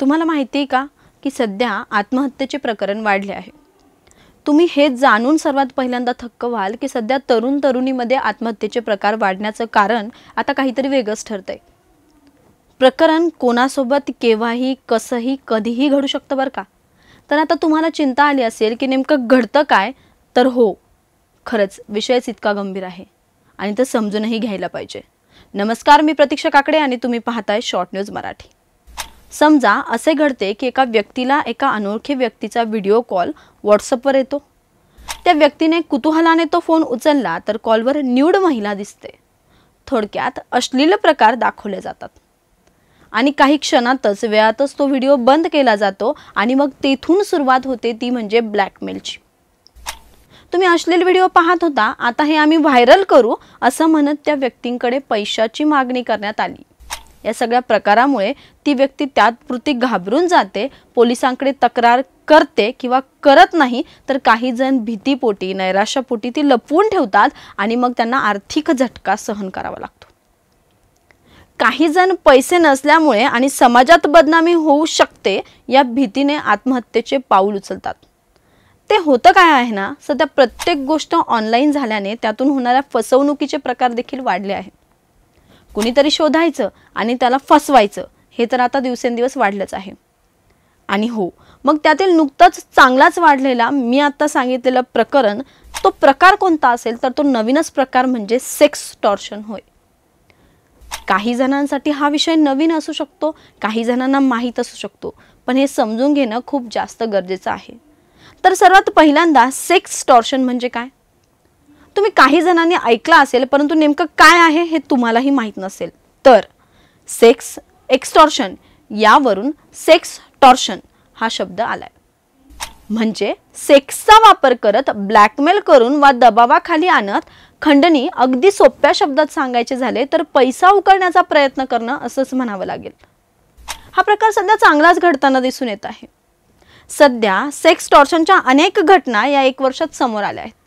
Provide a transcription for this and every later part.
तुम्हाला माहिती आहे का की सध्या आत्महत्येचे प्रकरण वाढले आहे तुम्ही हे जाणून सर्वात पहिल्यांदा थक्क व्हाल की सध्या तरुण तरुणीमध्ये आत्महत्येचे प्रकार वाढण्याचं कारण आता काहीतरी वेगळंच ठरतंय प्रकरण कोणासोबत केव्हाही कसंही कधीही घडू शकतं बरं का तर आता तुम्हाला चिंता आली असेल की नेमकं घडतं काय तर हो खरंच विषयच इतका गंभीर आहे आणि तर समजूनही घ्यायला पाहिजे नमस्कार मी प्रतीक्षा काकडे आणि तुम्ही पाहताय शॉर्ट न्यूज मराठी समजा असे घडते की एका व्यक्तीला एका अनोळखी व्यक्तीचा व्हिडिओ कॉल व्हॉट्सअपवर येतो त्या व्यक्तीने कुतूहलाने तो फोन उचलला तर कॉलवर न्यूड महिला दिसते थोडक्यात अश्लील प्रकार दाखवले जातात आणि काही क्षणातच वेळातच तो व्हिडिओ बंद केला जातो आणि मग तेथून सुरुवात होते ती म्हणजे ब्लॅकमेलची तुम्ही अश्लील व्हिडिओ पाहत होता आता हे आम्ही व्हायरल करू असं म्हणत त्या व्यक्तींकडे पैशाची मागणी करण्यात आली या सगळ्या प्रकारामुळे ती व्यक्ती त्यात पुरती घाबरून जाते पोलिसांकडे तक्रार करते किंवा करत नाही तर काही जण भीतीपोटी नैराश्यापोटी ती लपवून ठेवतात आणि मग त्यांना आर्थिक झटका सहन करावा लागतो काही जण पैसे नसल्यामुळे आणि समाजात बदनामी होऊ शकते या भीतीने आत्महत्येचे पाऊल उचलतात ते होतं काय आहे ना सध्या प्रत्येक गोष्ट ऑनलाईन झाल्याने त्यातून होणाऱ्या फसवणुकीचे प्रकार देखील वाढले आहेत कुणीतरी शोधायचं आणि त्याला फसवायचं हे तर आता दिवसेंदिवस वाढलंच आहे आणि हो मग त्यातील नुकताच चांगलाच वाढलेला मी आता सांगितलेलं प्रकरण तो प्रकार कोणता असेल तर तो नवीनच प्रकार म्हणजे सेक्स टॉर्शन होय काही जणांसाठी हा विषय नवीन असू शकतो काही जणांना माहीत असू शकतो पण हे समजून घेणं खूप जास्त गरजेचं आहे तर सर्वात पहिल्यांदा सेक्स टॉर्शन म्हणजे काय तुम्ही काही जणांनी ऐकला असेल परंतु नेमकं काय आहे हे तुम्हालाही माहीत नसेल तर सेक्स एक्सटॉर्शन यावरून सेक्स टॉर्शन हा शब्द आलाय म्हणजे सेक्सचा वापर करत ब्लॅकमेल करून वा दबावाखाली आणत खंडणी अगदी सोप्या शब्दात सांगायचे झाले तर पैसा उकळण्याचा प्रयत्न करणं असंच म्हणावं लागेल हा प्रकार सध्या चांगलाच घडताना दिसून येत आहे सध्या सेक्स टॉर्शनच्या अनेक घटना या एक वर्षात समोर आल्या आहेत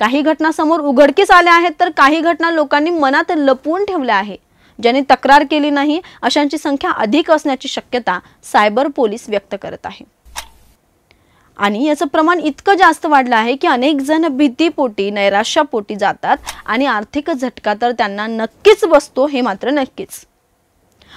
काही घटना समोर उघडकीस आल्या आहेत तर काही घटना लोकांनी मनात लपवून ठेवल्या आहे ज्यांनी तक्रार केली नाही अशांची संख्या अधिक असण्याची शक्यता सायबर पोलीस व्यक्त करत आहे आणि याचं प्रमाण इतकं जास्त वाढलं आहे की अनेक जण भीतीपोटी नैराश्यापोटी जातात आणि आर्थिक झटका तर त्यांना नक्कीच बसतो हे मात्र नक्कीच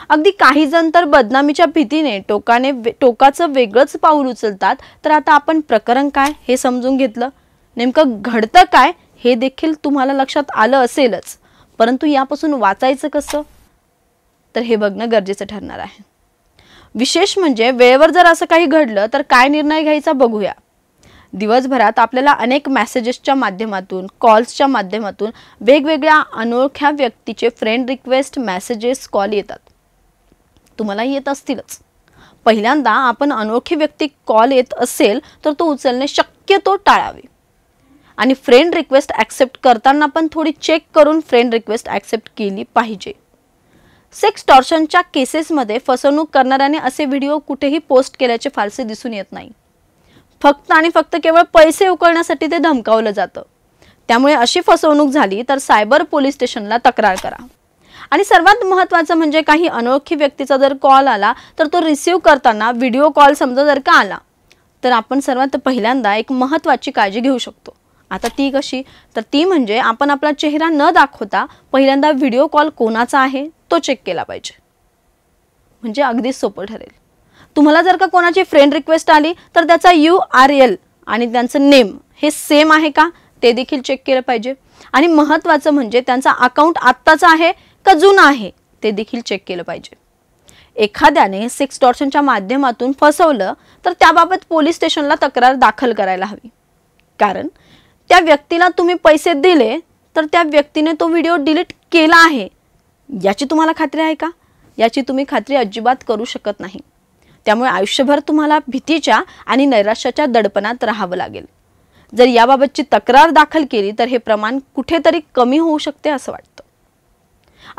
अगदी काही जण तर बदनामीच्या भीतीने टोकाने टोकाचं वेगळंच पाऊल उचलतात तर आता आपण प्रकरण काय हे समजून घेतलं नेमकं घडतं काय हे देखील तुम्हाला लक्षात आलं असेलच परंतु यापासून वाचायचं कसं तर हे बघणं गरजेचं ठरणार आहे विशेष म्हणजे वेळेवर जर असं काही घडलं तर काय निर्णय घ्यायचा बघूया दिवसभरात आपल्याला अनेक मेसेजेसच्या माध्यमातून कॉल्सच्या माध्यमातून वेगवेगळ्या अनोळख्या व्यक्तीचे फ्रेंड रिक्वेस्ट मेसेजेस कॉल येतात तुम्हाला येत असतीलच पहिल्यांदा आपण अनोळखी व्यक्ती कॉल येत असेल तर तो उचलणे शक्यतो टाळावे आणि फ्रेंड रिक्वेस्ट ॲक्सेप्ट करताना पण थोडी चेक करून फ्रेंड रिक्वेस्ट ॲक्सेप्ट केली पाहिजे सेक्स टॉर्शनच्या केसेसमध्ये फसवणूक करणाऱ्याने असे व्हिडिओ कुठेही पोस्ट केल्याचे फारसे दिसून येत नाही फक्त आणि फक्त केवळ पैसे उकळण्यासाठी ते धमकावलं जातं त्यामुळे अशी फसवणूक झाली तर सायबर पोलीस स्टेशनला तक्रार करा आणि सर्वात महत्त्वाचं म्हणजे काही अनोळखी व्यक्तीचा जर कॉल आला तर तो रिसीव करताना व्हिडिओ कॉल समजा जर का आला तर आपण सर्वात पहिल्यांदा एक महत्त्वाची काळजी घेऊ शकतो आता ती कशी तर ती म्हणजे आपण आपला चेहरा न दाखवता पहिल्यांदा व्हिडिओ कॉल कोणाचा आहे तो चेक केला पाहिजे म्हणजे अगदी सोपं ठरेल तुम्हाला जर का कोणाची फ्रेंड रिक्वेस्ट आली तर त्याचा यू आर एल आणि त्यांचं नेम हे सेम आहे का ते देखील चेक केलं पाहिजे आणि महत्त्वाचं म्हणजे त्यांचा अकाउंट आत्ताचा आहे का जुना आहे ते देखील चेक केलं पाहिजे एखाद्याने सेक्स टॉर्शनच्या माध्यमातून फसवलं तर त्याबाबत पोलीस स्टेशनला तक्रार दाखल करायला हवी कारण त्या व्यक्तीला तुम्ही पैसे दिले तर त्या व्यक्तीने तो व्हिडिओ डिलीट केला आहे याची तुम्हाला खात्री आहे का याची तुम्ही खात्री अजिबात करू शकत नाही त्यामुळे आयुष्यभर तुम्हाला भीतीच्या आणि नैराश्याच्या दडपणात राहावं लागेल जर याबाबतची तक्रार दाखल केली तर हे प्रमाण कुठेतरी कमी होऊ शकते असं वाटतं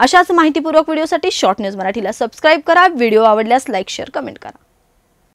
अशाच माहितीपूर्वक व्हिडिओसाठी शॉर्ट न्यूज मराठीला सबस्क्राईब करा व्हिडिओ आवडल्यास लाईक शेअर कमेंट करा